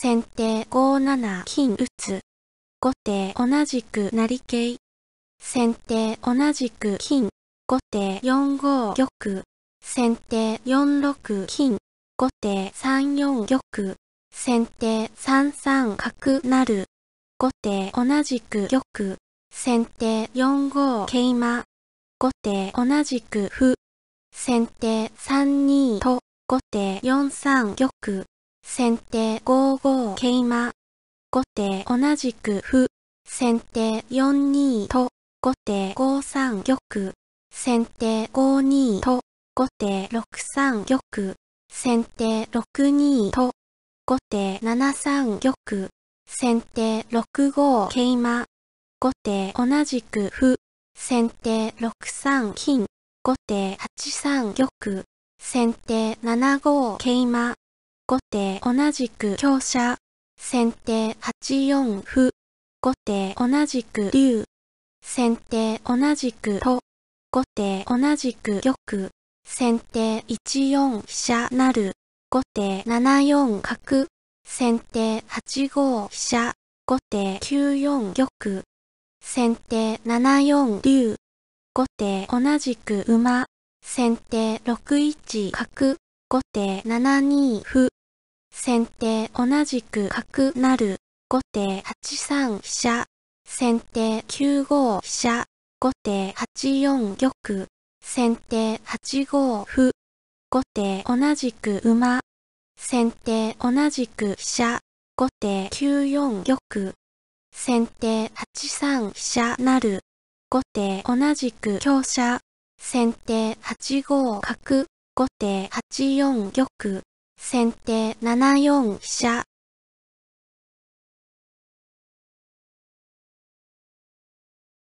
先手5七金打つ。後手同じく成桂。先手同じく金。後手4五玉。先手4六金。後手3四玉。先手3三角なる。後手同じく玉。先手4五桂馬。後手同じく歩。先手3二と。後手4三玉。先手5五桂馬。後手同じく歩。先手4二と。後手5三玉。先手5二と。後手6三玉。先手6二と。後手7三玉。先手6五桂馬。後手同じく歩。先手6三金。後手8三玉。先手7五桂馬。後手同じく強者。先手8四歩。後手同じく竜。先手同じくと。後手同じく玉。先手1四飛車なる。後手7四角。先手8五飛車。後手9四玉。先手7四竜。後手同じく馬。先手6一角。後手7二歩。先手同じく角なる。後手8三飛車。先手9五飛車。後手8四玉。先手8五歩。後手同じく馬。先手同じく飛車。後手9四玉。先手8三飛車なる。後手同じく香車。先手8五角。後手8四玉、先手7四飛車。